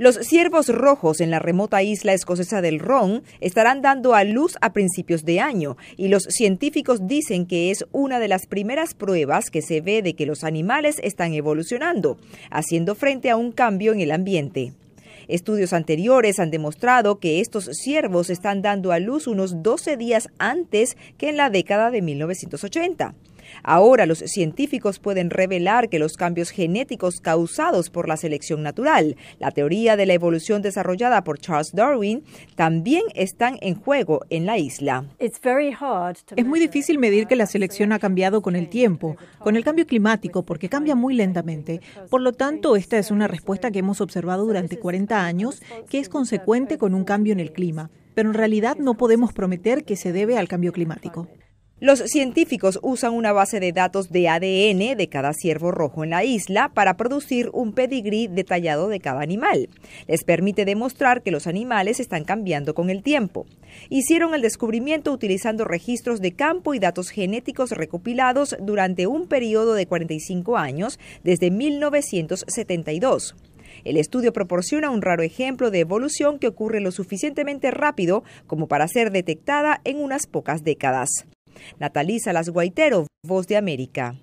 Los ciervos rojos en la remota isla escocesa del Ron estarán dando a luz a principios de año y los científicos dicen que es una de las primeras pruebas que se ve de que los animales están evolucionando, haciendo frente a un cambio en el ambiente. Estudios anteriores han demostrado que estos ciervos están dando a luz unos 12 días antes que en la década de 1980. Ahora los científicos pueden revelar que los cambios genéticos causados por la selección natural, la teoría de la evolución desarrollada por Charles Darwin, también están en juego en la isla. Es muy difícil medir que la selección ha cambiado con el tiempo, con el cambio climático, porque cambia muy lentamente. Por lo tanto, esta es una respuesta que hemos observado durante 40 años, que es consecuente con un cambio en el clima, pero en realidad no podemos prometer que se debe al cambio climático. Los científicos usan una base de datos de ADN de cada ciervo rojo en la isla para producir un pedigrí detallado de cada animal. Les permite demostrar que los animales están cambiando con el tiempo. Hicieron el descubrimiento utilizando registros de campo y datos genéticos recopilados durante un periodo de 45 años, desde 1972. El estudio proporciona un raro ejemplo de evolución que ocurre lo suficientemente rápido como para ser detectada en unas pocas décadas. Natalisa Las Guaitero, Voz de América.